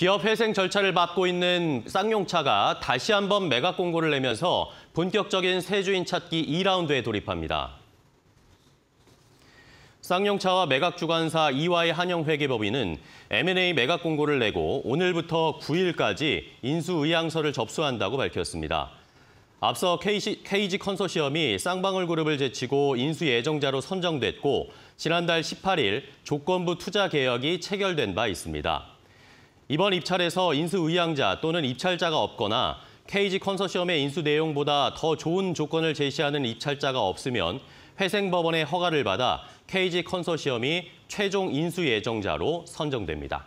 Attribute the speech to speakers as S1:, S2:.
S1: 기업 회생 절차를 밟고 있는 쌍용차가 다시 한번 매각 공고를 내면서 본격적인 세 주인 찾기 2라운드에 돌입합니다. 쌍용차와 매각 주관사 이와의 한영 회계법인은 M&A 매각 공고를 내고 오늘부터 9일까지 인수의향서를 접수한다고 밝혔습니다. 앞서 KG, KG 컨소시엄이 쌍방울 그룹을 제치고 인수 예정자로 선정됐고 지난달 18일 조건부 투자 계약이 체결된 바 있습니다. 이번 입찰에서 인수의향자 또는 입찰자가 없거나 KG 컨소시엄의 인수 내용보다 더 좋은 조건을 제시하는 입찰자가 없으면 회생법원의 허가를 받아 KG 컨소시엄이 최종 인수 예정자로 선정됩니다.